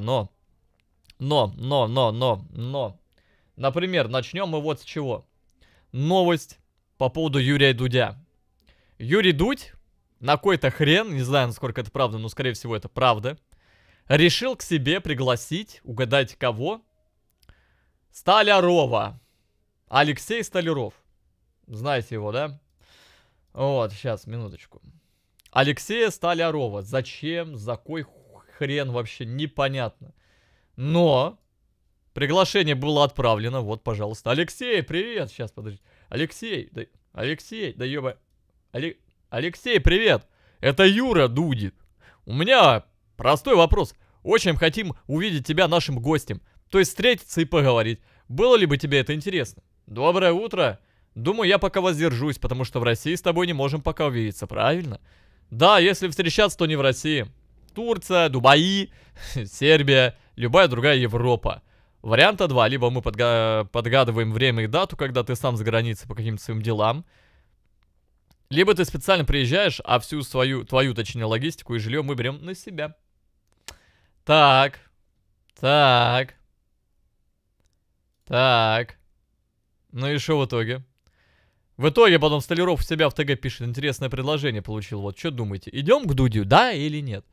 но... Но, но, но, но, но. Например, начнем мы вот с чего. Новость по поводу Юрия Дудя. Юрий Дудь на какой-то хрен, не знаю, насколько это правда, но, скорее всего, это правда, решил к себе пригласить, угадайте кого, Столярова. Алексей Столяров. Знаете его, да? Вот, сейчас, минуточку. Алексея Столярова. Зачем? За какой хрен вообще, непонятно. Но приглашение было отправлено, вот, пожалуйста. Алексей, привет! Сейчас, подожди. Алексей, да, Алексей, да ёба. Але... Алексей, привет! Это Юра дудит. У меня простой вопрос. Очень хотим увидеть тебя нашим гостем. То есть встретиться и поговорить. Было ли бы тебе это интересно? Доброе утро. Думаю, я пока воздержусь, потому что в России с тобой не можем пока увидеться, правильно? Да, если встречаться, то не в России. Турция, Дубаи, Сербия, любая другая Европа. Варианта два. Либо мы подга подгадываем время и дату, когда ты сам за границей по каким-то своим делам. Либо ты специально приезжаешь, а всю свою, твою, точнее, логистику и жилье мы берем на себя. Так. Так. Так. Ну и что в итоге? В итоге потом Столяров у себя в ТГ пишет интересное предложение получил. Вот что думаете, идем к Дудю, да или нет?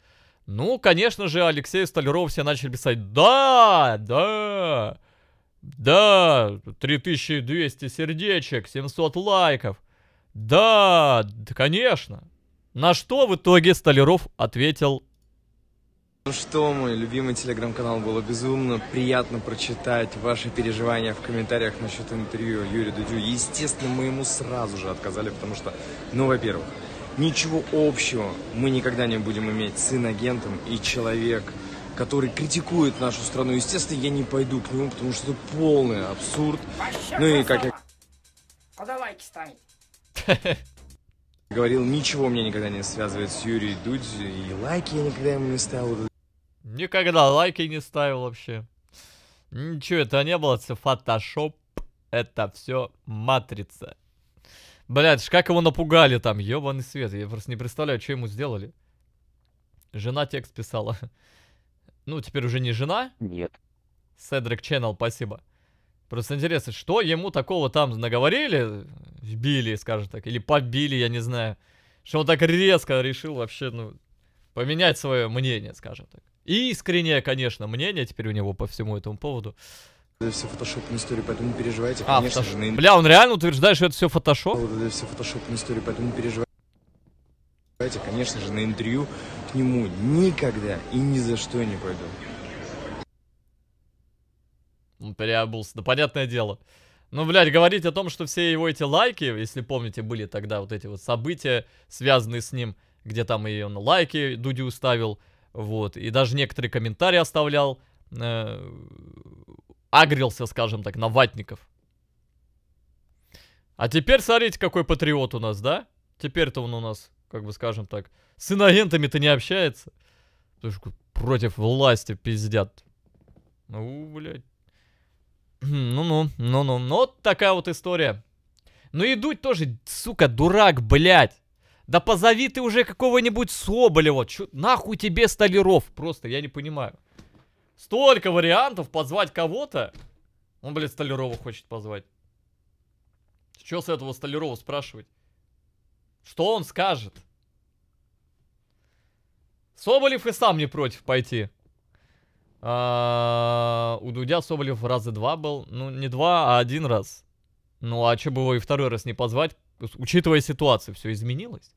Ну, конечно же, Алексей Столяров все начали писать «Да! Да! Да! 3200 сердечек, 700 лайков! Да! да конечно!» На что в итоге Столяров ответил ну что, мой любимый телеграм-канал, было безумно приятно прочитать ваши переживания в комментариях насчет интервью Юрия Дудю. Естественно, мы ему сразу же отказали, потому что, ну, во-первых, ничего общего мы никогда не будем иметь с инагентом и человек, который критикует нашу страну. Естественно, я не пойду к нему, потому что это полный абсурд. Вообще ну и как я... Подавайки станет. Говорил, ничего мне никогда не связывает с Юрий Дудь, и лайки я никогда ему не ставил. Никогда лайки не ставил вообще. Ничего это не было, это фотошоп, это все матрица. Блядь, ж как его напугали там, ебаный свет. Я просто не представляю, что ему сделали. Жена текст писала. Ну, теперь уже не жена? Нет. Седрик Channel, спасибо. Просто интересно, что ему такого там наговорили? Вбили, скажем так, или побили, я не знаю. Что он так резко решил вообще, ну, поменять свое мнение, скажем так. И искреннее, конечно, мнение теперь у него по всему этому поводу. Это все фотошопная история, поэтому переживайте. А, конечно фотош... же, на... Бля, он реально утверждает, что это все фотошоп? Это все фотошопная история, поэтому переживайте. Конечно же, на интервью к нему никогда и ни за что не пойду. Ну, он переобулся. Да понятное дело. Ну, блядь, говорить о том, что все его эти лайки, если помните, были тогда вот эти вот события, связанные с ним, где там и он лайки Дуди уставил, вот, и даже некоторые комментарии оставлял, э, агрился, скажем так, на ватников. А теперь смотрите, какой патриот у нас, да? Теперь-то он у нас, как бы скажем так, с иноагентами-то не общается. Потому что против власти пиздят. Ну, блядь. Хм, ну-ну, ну-ну. Ну, вот такая вот история. Ну и Дудь тоже, сука, дурак, блядь. Да позови ты уже какого-нибудь Соболева. Чё, нахуй тебе Столяров? Просто, я не понимаю. Столько вариантов позвать кого-то. Он, блядь, Столярова хочет позвать. Что с этого Столярова спрашивать? Что он скажет? Соболев и сам не против пойти. А, у Дудя Соболев раза два был. Ну, не два, а один раз. Ну, а что бы его и второй раз не позвать? Учитывая ситуацию, все изменилось.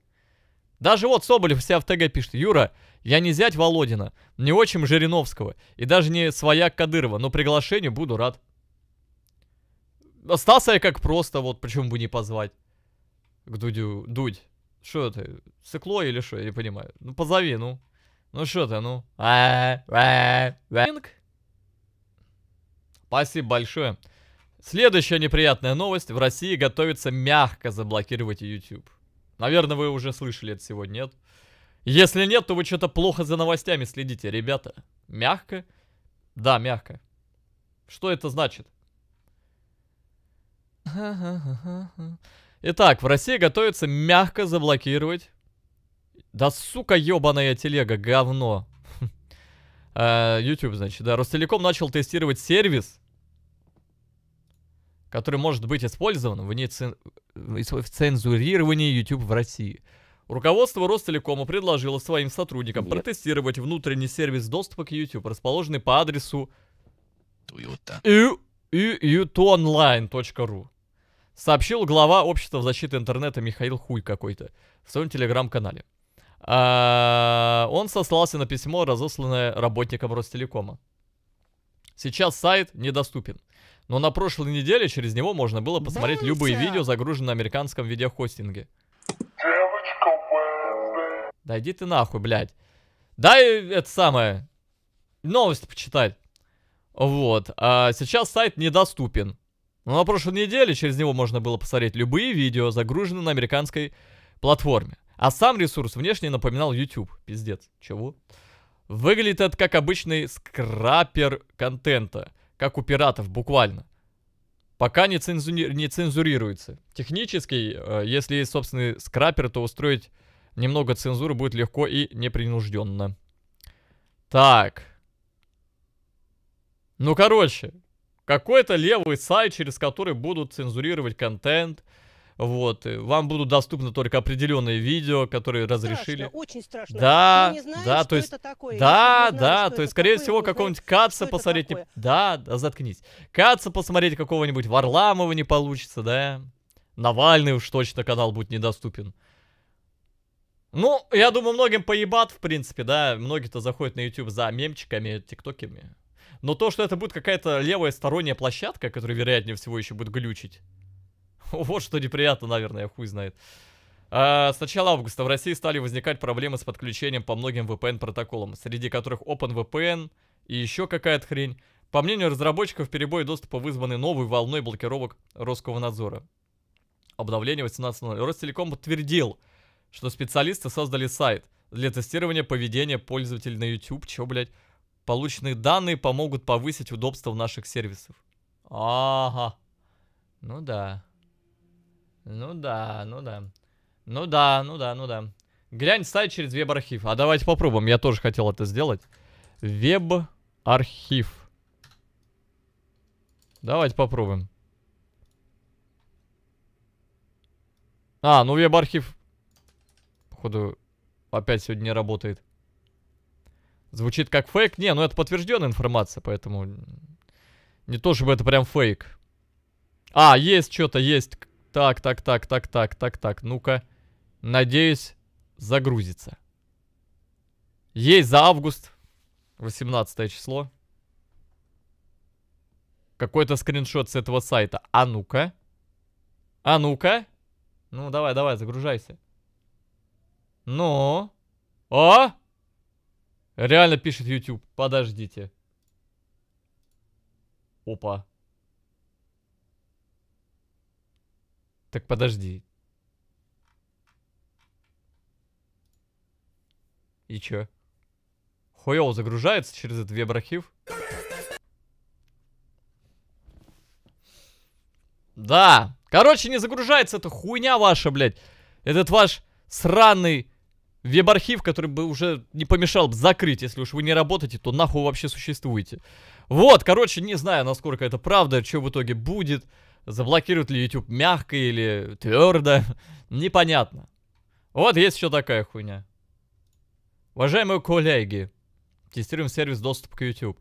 Даже вот Соболев вся в ТГ пишет. Юра, я не зять Володина, не очень Жириновского и даже не свояк Кадырова, но приглашению буду рад. Остался я как просто, вот почему бы не позвать к Дудю. Дудь, что это, цикло или что, я не понимаю. Ну позови, ну. Ну что ты, ну. «Э, э, э». Спасибо большое. Следующая неприятная новость. В России готовится мягко заблокировать YouTube. Наверное, вы уже слышали это сегодня, нет? Если нет, то вы что-то плохо за новостями следите, ребята. Мягко? Да, мягко. Что это значит? Итак, в России готовится мягко заблокировать... Да сука ебаная телега, говно. Э, YouTube, значит, да. Ростелеком начал тестировать сервис, который может быть использован в, нецен... в цензурировании YouTube в России. Руководство Ростелекома предложило своим сотрудникам Нет. протестировать внутренний сервис доступа к YouTube, расположенный по адресу youtubeonline.ru. Сообщил глава общества в защиты интернета Михаил Хуй какой-то в своем телеграм-канале. А, он сослался на письмо, разосланное работникам Ростелекома. Сейчас сайт недоступен но на прошлой неделе через него можно было посмотреть любые видео, загруженные на американском видеохостинге. Да иди ты нахуй, блядь. Дай э, это самое, новость почитать. Вот, а сейчас сайт недоступен. Но на прошлой неделе через него можно было посмотреть любые видео, загруженные на американской платформе. А сам ресурс внешне напоминал YouTube. Пиздец. Чего? Выглядит это как обычный скрапер контента как у пиратов, буквально. Пока не, цензу... не цензурируется. Технически, э, если есть собственный скрапер, то устроить немного цензуры будет легко и непринужденно. Так. Ну, короче, какой-то левый сайт, через который будут цензурировать контент, вот, вам будут доступны только определенные видео, которые страшно, разрешили. Очень страшно. Да, знаем, да, то есть, такое, да, знаем, да, то есть, скорее такое, всего, какого-нибудь Каца посмотреть, не... да, да, заткнись. Каца посмотреть какого-нибудь Варламова не получится, да. Навальный уж точно канал будет недоступен. Ну, я думаю, многим поебат, в принципе, да. Многие-то заходят на YouTube за мемчиками, тиктоками. Но то, что это будет какая-то левая сторонняя площадка, которая, вероятнее всего, еще будет глючить. Вот что неприятно, наверное, хуй знает. А, с начала августа в России стали возникать проблемы с подключением по многим VPN-протоколам, среди которых OpenVPN и еще какая-то хрень. По мнению разработчиков, перебои доступа вызваны новой волной блокировок надзора. Обновление 18.0. Ростелеком подтвердил, что специалисты создали сайт для тестирования поведения пользователей на YouTube. Чё, блядь? Полученные данные помогут повысить удобство наших сервисов. Ага. Ну да. Ну да, ну да. Ну да, ну да, ну да. Глянь сайт через веб-архив. А давайте попробуем, я тоже хотел это сделать. Веб-архив. Давайте попробуем. А, ну веб-архив, походу, опять сегодня не работает. Звучит как фейк. Не, ну это подтвержденная информация, поэтому... Не то, чтобы это прям фейк. А, есть что-то, есть так, так, так, так, так, так, так. Ну-ка. Надеюсь, загрузится. Есть за август. 18 число. Какой-то скриншот с этого сайта. А ну-ка. А ну-ка. Ну, давай, давай, загружайся. Ну? А? Реально пишет YouTube. Подождите. Опа. Так подожди. И чё? Хуёво загружается через этот веб-архив? Да. Короче, не загружается эта хуйня ваша, блядь. Этот ваш сраный веб-архив, который бы уже не помешал бы закрыть. Если уж вы не работаете, то нахуй вообще существуете. Вот, короче, не знаю, насколько это правда, что в итоге будет. Заблокируют ли YouTube мягко или твердо? Непонятно. Вот есть еще такая хуйня. Уважаемые коллеги, тестируем сервис доступа к YouTube.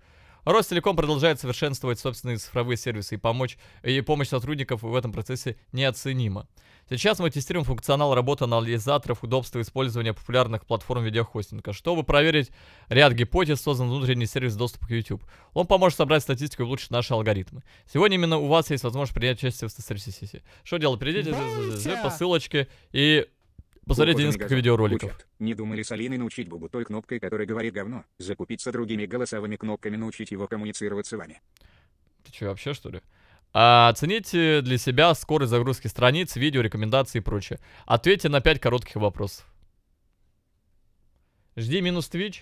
Ростелеком продолжает совершенствовать собственные цифровые сервисы и помочь и помощь сотрудников в этом процессе неоценима. Сейчас мы тестируем функционал работы анализаторов удобства использования популярных платформ видеохостинга, чтобы проверить ряд гипотез, создан внутренний сервис доступа к YouTube. Он поможет собрать статистику и улучшить наши алгоритмы. Сегодня именно у вас есть возможность принять участие в сессии. Что делать? Перейдите по ссылочке и Посмотрите несколько видеороликов. Учат. Не думали с Алиной научить Бубу той кнопкой, которая говорит говно, закупиться другими голосовыми кнопками, научить его коммуницировать с вами. Ты что, вообще что ли? А, оцените для себя скорость загрузки страниц, видео, рекомендации и прочее. Ответьте на 5 коротких вопросов. Жди минус Twitch.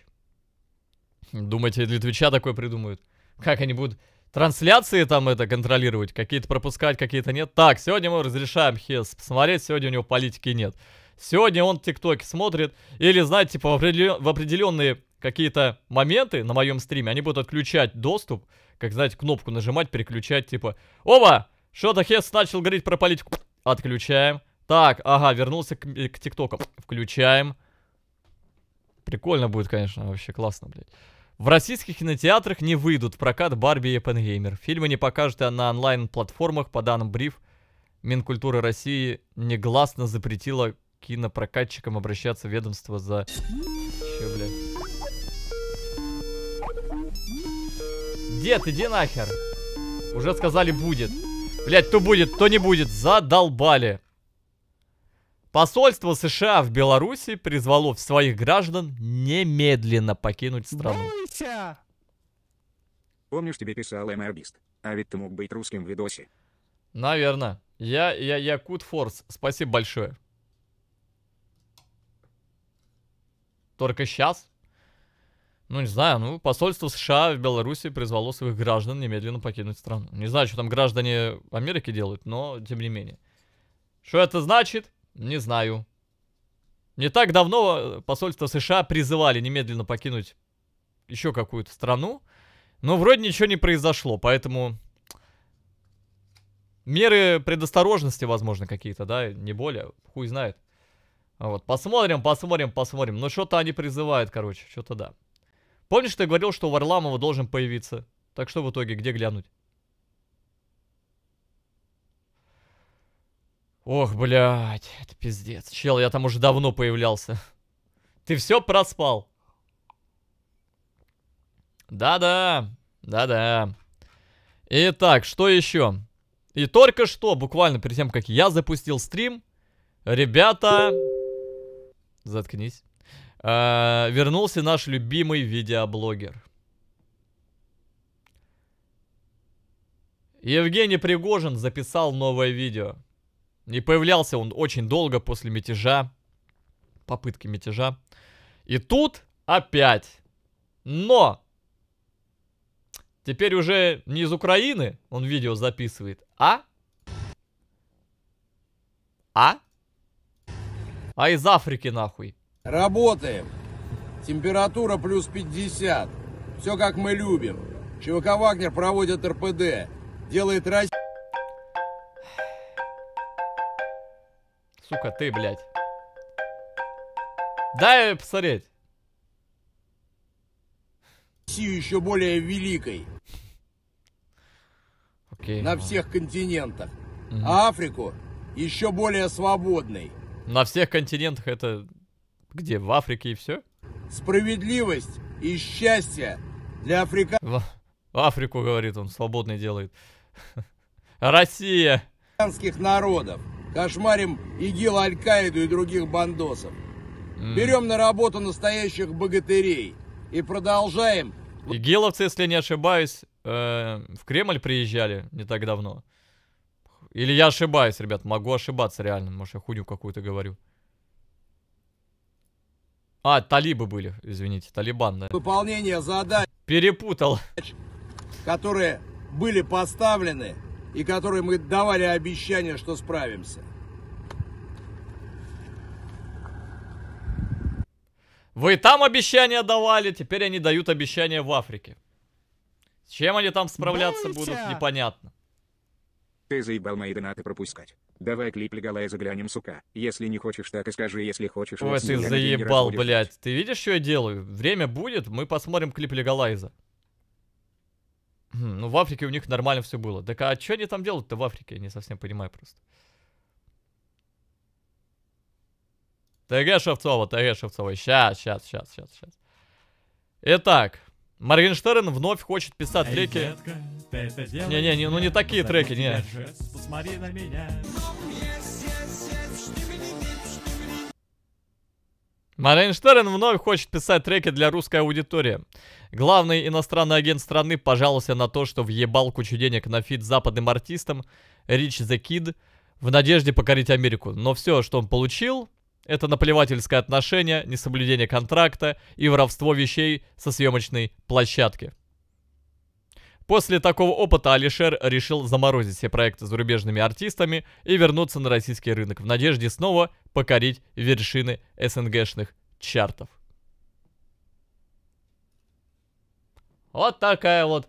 Думаете, для Твича такое придумают? Как они будут трансляции там это контролировать? Какие-то пропускать, какие-то нет? Так, сегодня мы разрешаем Хес посмотреть, сегодня у него политики нет. Сегодня он тиктоки смотрит. Или, знаете, типа, в определенные какие-то моменты на моем стриме, они будут отключать доступ, как, знаете, кнопку нажимать, переключать, типа, «Опа! Что-то Хес начал говорить про политику». Отключаем. Так, ага, вернулся к, э, к тиктокам. Включаем. Прикольно будет, конечно, вообще классно, блядь. В российских кинотеатрах не выйдут в прокат Барби и Пенгеймер. Фильмы не покажут а на онлайн-платформах, по данным бриф. Минкультуры России негласно запретила кинопрокатчикам обращаться ведомство за... Че, бля? Дед, иди нахер. Уже сказали будет. Блять, то будет, то не будет. Задолбали. Посольство США в Беларуси призвало своих граждан немедленно покинуть страну. Бойся! Помнишь, тебе писал МРБист? А ведь ты мог быть русским в видосе. Наверное. Я, я, я Кут Форс. Спасибо большое. Только сейчас? Ну, не знаю, ну, посольство США в Беларуси призвало своих граждан немедленно покинуть страну. Не знаю, что там граждане Америки делают, но тем не менее. Что это значит? Не знаю. Не так давно посольство США призывали немедленно покинуть еще какую-то страну, но вроде ничего не произошло, поэтому меры предосторожности, возможно, какие-то, да, не более, хуй знает. Вот, посмотрим, посмотрим, посмотрим. Но ну, что-то они призывают, короче, что-то да. Помнишь, ты говорил, что Варламова должен появиться? Так что в итоге, где глянуть? Ох, блядь, это пиздец. Чел, я там уже давно появлялся. Ты все проспал. Да-да, да-да. Итак, что еще? И только что, буквально перед тем, как я запустил стрим, ребята Заткнись. Э, вернулся наш любимый видеоблогер. Евгений Пригожин записал новое видео. Не появлялся он очень долго после мятежа, попытки мятежа. И тут опять. Но! Теперь уже не из Украины он видео записывает, а? А? а из Африки нахуй. Работаем. Температура плюс 50. Все как мы любим. ЧВК Вагнер проводит РПД. Делает раз... Сука, ты, блядь. Дай посмотреть. Россию еще более великой. Okay. На всех континентах. Mm-hmm. А Африку еще более свободной. На всех континентах это где? В Африке и все? Справедливость и счастье для Африка... В... Африку, говорит он, свободный делает. Россия! ...африканских народов. Кошмарим ИГИЛ, Аль-Каиду и других бандосов. Mm. Берем на работу настоящих богатырей и продолжаем... ИГИЛовцы, если не ошибаюсь, э, в Кремль приезжали не так давно. Или я ошибаюсь, ребят. Могу ошибаться реально. Может, я хуйню какую-то говорю. А, талибы были, извините. Талибан, да. Выполнение задач. Перепутал. Которые были поставлены и которые мы давали обещание, что справимся. Вы там обещания давали, теперь они дают обещания в Африке. С чем они там справляться Бойся! будут, непонятно. Ты заебал мои донаты пропускать. Давай клип легалая заглянем, сука. Если не хочешь, так и скажи, если хочешь. Ой, ты заебал, блядь. Ты видишь, что я делаю? Время будет, мы посмотрим клип легалайза. Хм, ну, в Африке у них нормально все было. Так а что они там делают-то в Африке? Я не совсем понимаю просто. ТГ Шевцова, ТГ Шевцова. Сейчас, сейчас, сейчас, сейчас, сейчас. Итак, Моргенштерн вновь хочет писать треки. Ай, это, это делаешь. Не-не-не, ну не такие треки, не. Посмотри на меня. Моренштерн вновь хочет писать треки для русской аудитории. Главный иностранный агент страны пожаловался на то, что въебал кучу денег на фит западным артистам Rich the Kid в надежде покорить Америку. Но все, что он получил, это наплевательское отношение, несоблюдение контракта и воровство вещей со съемочной площадки. После такого опыта Алишер решил заморозить все проекты с зарубежными артистами и вернуться на российский рынок в надежде снова покорить вершины СНГшных чартов. Вот такая вот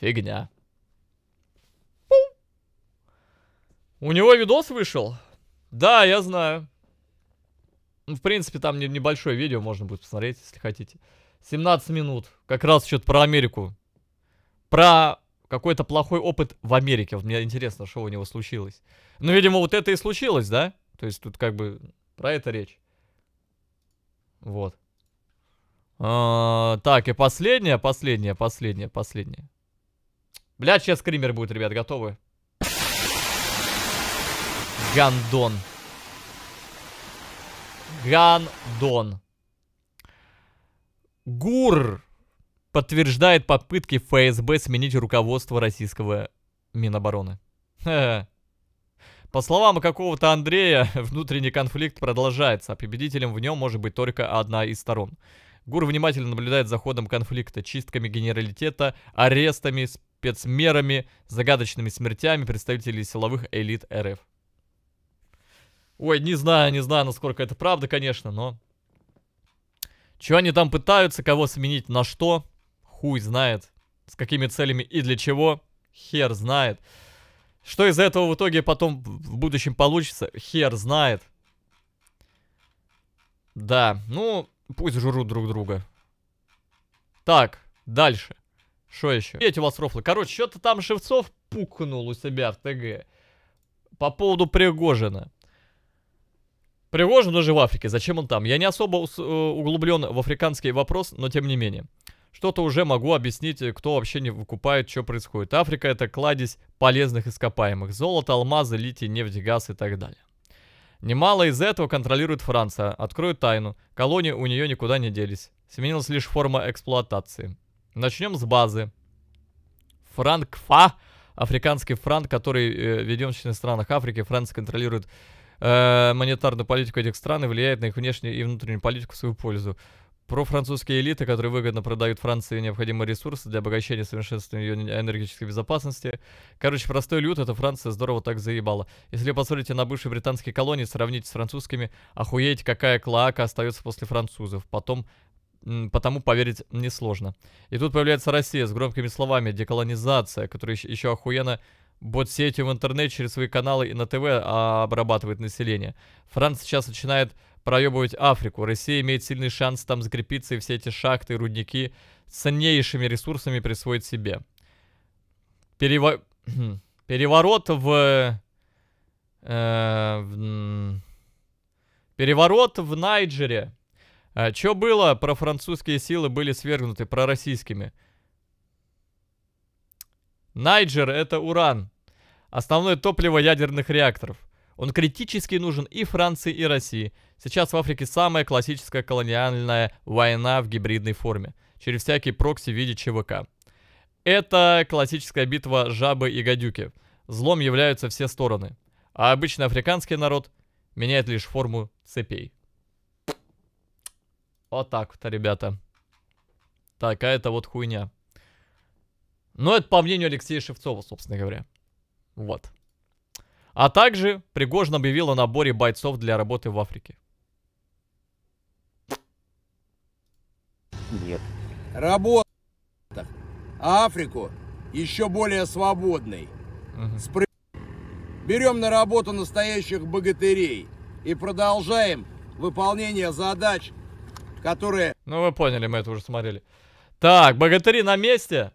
фигня. У него видос вышел? Да, я знаю. Ну, в принципе, там небольшое видео можно будет посмотреть, если хотите. 17 минут. Как раз что-то про Америку про какой-то плохой опыт в Америке. Вот мне интересно, что у него случилось. Ну, видимо, вот это и случилось, да? То есть тут как бы про это речь. Вот. А, так, и последнее, последнее, последнее, последнее. Блядь, сейчас скример будет, ребят, готовы? Гандон. Гандон. Гур подтверждает попытки ФСБ сменить руководство российского Минобороны. По словам какого-то Андрея, внутренний конфликт продолжается, а победителем в нем может быть только одна из сторон. ГУР внимательно наблюдает за ходом конфликта, чистками генералитета, арестами, спецмерами, загадочными смертями представителей силовых элит РФ. Ой, не знаю, не знаю, насколько это правда, конечно, но... Чего они там пытаются, кого сменить, на что, хуй знает. С какими целями и для чего, хер знает. Что из этого в итоге потом в будущем получится, хер знает. Да, ну, пусть жрут друг друга. Так, дальше. Что еще? Эти у вас рофлы. Короче, что-то там Шевцов пукнул у себя в ТГ. По поводу Пригожина. Пригожин уже в Африке, зачем он там? Я не особо э, углублен в африканский вопрос, но тем не менее что-то уже могу объяснить, э, кто вообще не выкупает, что происходит. Африка это кладезь полезных ископаемых. Золото, алмазы, литий, нефть, газ и так далее. Немало из этого контролирует Франция. Открою тайну. Колонии у нее никуда не делись. Сменилась лишь форма эксплуатации. Начнем с базы. Франкфа, африканский франк, который э, ведем в странах Африки. Франция контролирует э, монетарную политику этих стран и влияет на их внешнюю и внутреннюю политику в свою пользу. Про французские элиты, которые выгодно продают Франции необходимые ресурсы для обогащения и совершенствования ее энергетической безопасности. Короче, простой люд, это Франция здорово так заебала. Если вы посмотрите на бывшие британские колонии, сравните с французскими, охуеть, какая клака остается после французов. Потом потому поверить несложно. И тут появляется Россия с громкими словами «деколонизация», которая еще охуенно бот-сетью в интернете через свои каналы и на ТВ обрабатывает население. Франция сейчас начинает проебывать Африку. Россия имеет сильный шанс там закрепиться и все эти шахты рудники с ценнейшими ресурсами присвоить себе. Перево... Переворот в... Э, в... Переворот в Найджере. А, было? Про французские силы были свергнуты, про российскими. Найджер — это уран. Основное топливо ядерных реакторов. Он критически нужен и Франции, и России. Сейчас в Африке самая классическая колониальная война в гибридной форме, через всякие прокси в виде ЧВК. Это классическая битва жабы и гадюки. Злом являются все стороны. А обычный африканский народ меняет лишь форму цепей. Вот так вот, ребята. Такая-то вот хуйня. Но это по мнению Алексея Шевцова, собственно говоря. Вот. А также Пригожин объявил о наборе бойцов для работы в Африке. нет. Работа. Африку еще более свободной. Угу. Спр... Берем на работу настоящих богатырей и продолжаем выполнение задач, которые... Ну вы поняли, мы это уже смотрели. Так, богатыри на месте.